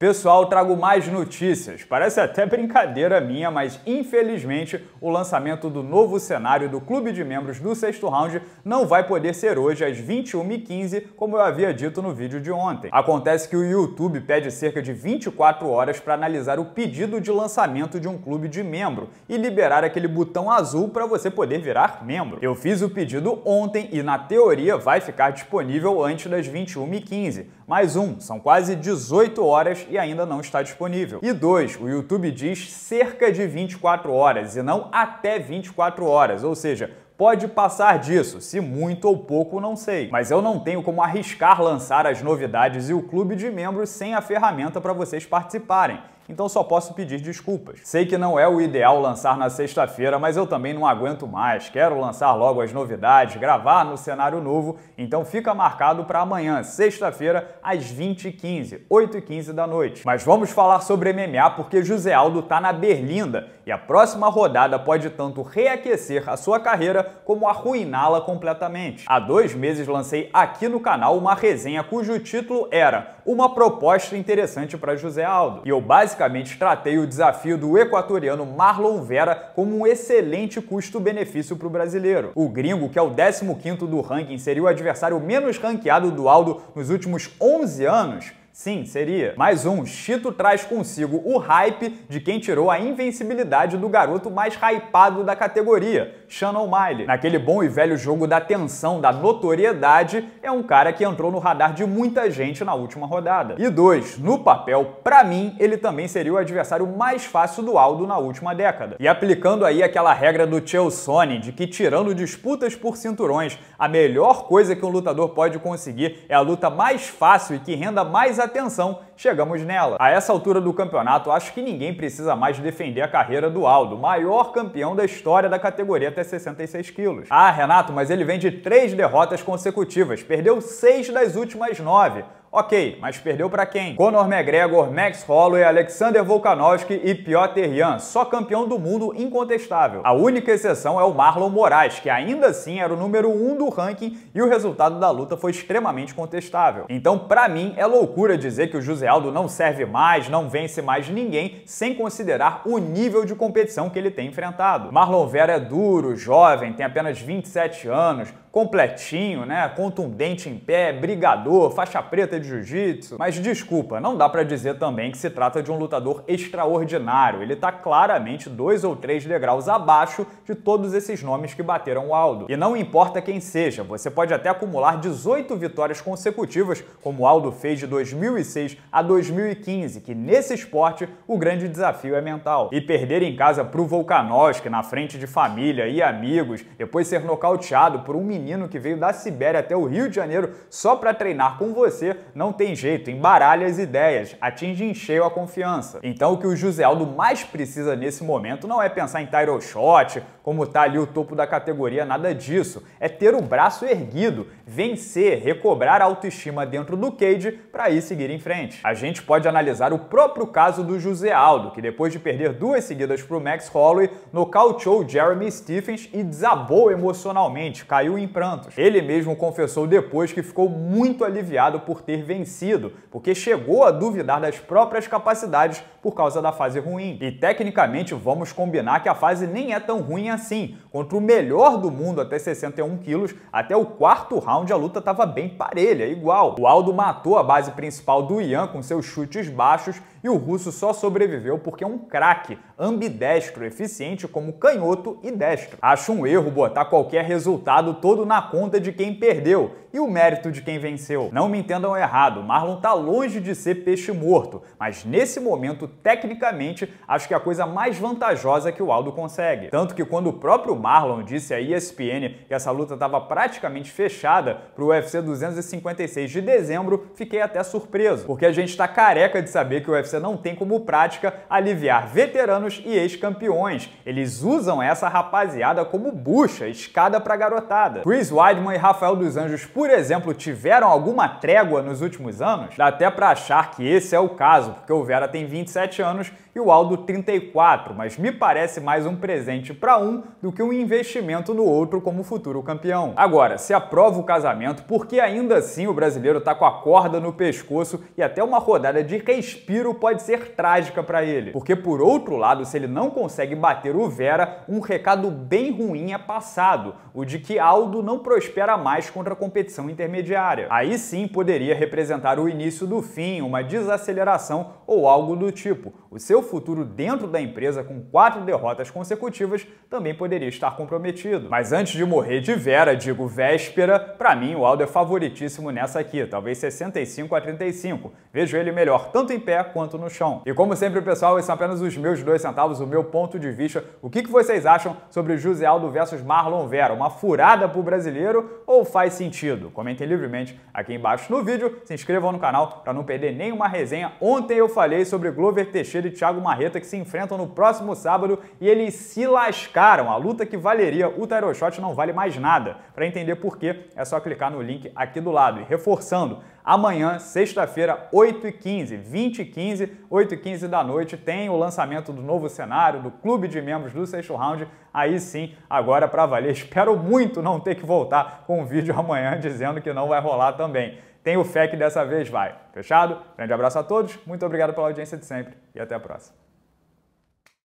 Pessoal, trago mais notícias. Parece até brincadeira minha, mas infelizmente o lançamento do novo cenário do Clube de Membros do sexto round não vai poder ser hoje às 21h15, como eu havia dito no vídeo de ontem. Acontece que o YouTube pede cerca de 24 horas para analisar o pedido de lançamento de um clube de membro e liberar aquele botão azul para você poder virar membro. Eu fiz o pedido ontem e, na teoria, vai ficar disponível antes das 21h15 mais um, são quase 18 horas e ainda não está disponível. E dois, o YouTube diz cerca de 24 horas e não até 24 horas, ou seja, pode passar disso, se muito ou pouco não sei. Mas eu não tenho como arriscar lançar as novidades e o clube de membros sem a ferramenta para vocês participarem então só posso pedir desculpas. Sei que não é o ideal lançar na sexta-feira, mas eu também não aguento mais. Quero lançar logo as novidades, gravar no cenário novo, então fica marcado para amanhã, sexta-feira, às 20h15, 8h15 da noite. Mas vamos falar sobre MMA porque José Aldo tá na berlinda e a próxima rodada pode tanto reaquecer a sua carreira como arruiná-la completamente. Há dois meses lancei aqui no canal uma resenha cujo título era Uma Proposta Interessante para José Aldo. E eu basicamente basicamente tratei o desafio do equatoriano Marlon Vera como um excelente custo-benefício para o brasileiro. O gringo, que é o 15º do ranking, seria o adversário menos ranqueado do Aldo nos últimos 11 anos, Sim, seria. Mais um, Chito traz consigo o hype de quem tirou a invencibilidade do garoto mais hypado da categoria, Shannon Miley. Naquele bom e velho jogo da tensão, da notoriedade, é um cara que entrou no radar de muita gente na última rodada. E dois, no papel, para mim, ele também seria o adversário mais fácil do Aldo na última década. E aplicando aí aquela regra do Chelsone de que tirando disputas por cinturões, a melhor coisa que um lutador pode conseguir é a luta mais fácil e que renda mais atenção, chegamos nela. A essa altura do campeonato, acho que ninguém precisa mais defender a carreira do Aldo, maior campeão da história da categoria até 66 quilos. Ah, Renato, mas ele vem de três derrotas consecutivas, perdeu seis das últimas nove. Ok, mas perdeu para quem? Conor McGregor, Max Holloway, Alexander Volkanovski e Piotr Jan, só campeão do mundo incontestável. A única exceção é o Marlon Moraes, que ainda assim era o número 1 um do ranking e o resultado da luta foi extremamente contestável. Então, para mim, é loucura dizer que o José Aldo não serve mais, não vence mais ninguém, sem considerar o nível de competição que ele tem enfrentado. Marlon Vera é duro, jovem, tem apenas 27 anos, completinho, né? Contundente em pé, brigador, faixa preta de jiu-jitsu. Mas desculpa, não dá para dizer também que se trata de um lutador extraordinário. Ele tá claramente dois ou três degraus abaixo de todos esses nomes que bateram o Aldo. E não importa quem seja, você pode até acumular 18 vitórias consecutivas, como o Aldo fez de 2006 a 2015, que nesse esporte o grande desafio é mental. E perder em casa pro Volkanovski na frente de família e amigos, depois ser nocauteado por um menino que veio da Sibéria até o Rio de Janeiro só para treinar com você, não tem jeito, embaralha as ideias, atinge em cheio a confiança. Então o que o José Aldo mais precisa nesse momento não é pensar em title shot, como tá ali o topo da categoria, nada disso. É ter o braço erguido, vencer, recobrar a autoestima dentro do cage para ir seguir em frente. A gente pode analisar o próprio caso do José Aldo, que depois de perder duas seguidas para o Max Holloway, nocauteou Jeremy Stephens e desabou emocionalmente, caiu em prantos. Ele mesmo confessou depois que ficou muito aliviado por ter vencido, porque chegou a duvidar das próprias capacidades por causa da fase ruim. E tecnicamente vamos combinar que a fase nem é tão ruim assim. Contra o melhor do mundo até 61 quilos, até o quarto round a luta estava bem parelha, igual. O Aldo matou a base principal do Ian com seus chutes baixos e o russo só sobreviveu porque é um craque, ambidestro, eficiente como canhoto e destro. Acho um erro botar qualquer resultado todo na conta de quem perdeu e o mérito de quem venceu. Não me entendam errado, Marlon tá longe de ser peixe morto, mas nesse momento, tecnicamente, acho que é a coisa mais vantajosa que o Aldo consegue. Tanto que quando o próprio Marlon disse à ESPN que essa luta estava praticamente fechada para o UFC 256 de dezembro, fiquei até surpreso, porque a gente tá careca de saber que o UFC UFC não tem como prática aliviar veteranos e ex-campeões. Eles usam essa rapaziada como bucha, escada para garotada. Chris Weidman e Rafael dos Anjos, por exemplo, tiveram alguma trégua nos últimos anos? Dá até para achar que esse é o caso, porque o Vera tem 27 anos e o Aldo 34, mas me parece mais um presente para um do que um investimento no outro como futuro campeão. Agora, se aprova o casamento, porque ainda assim o brasileiro tá com a corda no pescoço e até uma rodada de respiro pode ser trágica para ele. Porque, por outro lado, se ele não consegue bater o Vera, um recado bem ruim é passado, o de que Aldo não prospera mais contra a competição intermediária. Aí sim poderia representar o início do fim, uma desaceleração ou algo do tipo o seu futuro dentro da empresa com quatro derrotas consecutivas também poderia estar comprometido. Mas antes de morrer de vera, digo véspera, para mim o Aldo é favoritíssimo nessa aqui, talvez 65 a 35. Vejo ele melhor tanto em pé quanto no chão. E como sempre, pessoal, esses são apenas os meus dois centavos, o meu ponto de vista. O que, que vocês acham sobre José Aldo versus Marlon Vera? Uma furada pro brasileiro ou faz sentido? Comentem livremente aqui embaixo no vídeo, se inscrevam no canal para não perder nenhuma resenha. Ontem eu falei sobre Glover Teixeira Teixeira e Thiago Marreta, que se enfrentam no próximo sábado e eles se lascaram. A luta que valeria o Tyro Shot não vale mais nada. Para entender por quê, é só clicar no link aqui do lado. E reforçando, amanhã, sexta-feira, 8h15, 20h15, 8h15 da noite, tem o lançamento do novo cenário do clube de membros do sexto round. Aí sim, agora para valer. Espero muito não ter que voltar com um vídeo amanhã dizendo que não vai rolar também tem o FEC dessa vez, vai. Fechado? Grande abraço a todos, muito obrigado pela audiência de sempre e até a próxima.